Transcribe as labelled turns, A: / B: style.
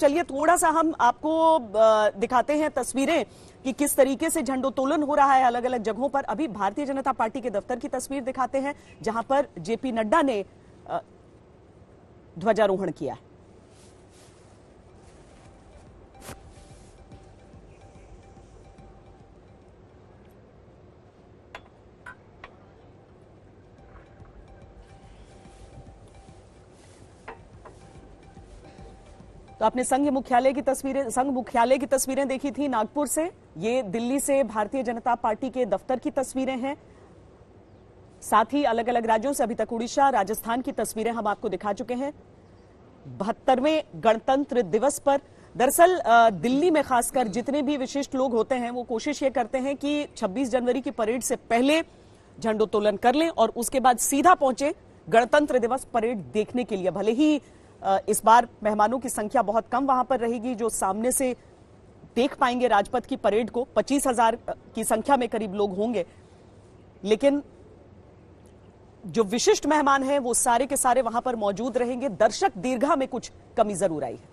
A: चलिए थोड़ा सा हम आपको दिखाते हैं तस्वीरें कि किस तरीके से झंडोत्तोलन हो रहा है अलग अलग जगहों पर अभी भारतीय जनता पार्टी के दफ्तर की तस्वीर दिखाते हैं जहां पर जेपी नड्डा ने ध्वजारोहण किया है तो आपने संघ मुख्यालय की तस्वीरें संघ मुख्यालय की तस्वीरें देखी थी नागपुर से ये दिल्ली से भारतीय जनता पार्टी के दफ्तर की तस्वीरें हैं साथ ही अलग अलग राज्यों से अभी तक उड़ीसा राजस्थान की तस्वीरें हम आपको दिखा चुके हैं बहत्तरवें गणतंत्र दिवस पर दरअसल दिल्ली में खासकर जितने भी विशिष्ट लोग होते हैं वो कोशिश ये करते हैं कि 26 जनवरी की परेड से पहले झंडोत्तोलन कर लें और उसके बाद सीधा पहुंचे गणतंत्र दिवस परेड देखने के लिए भले ही इस बार मेहमानों की संख्या बहुत कम वहां पर रहेगी जो सामने से देख पाएंगे राजपथ की परेड को पच्चीस हजार की संख्या में करीब लोग होंगे लेकिन जो विशिष्ट मेहमान हैं वो सारे के सारे वहां पर मौजूद रहेंगे दर्शक दीर्घा में कुछ कमी जरूर आई है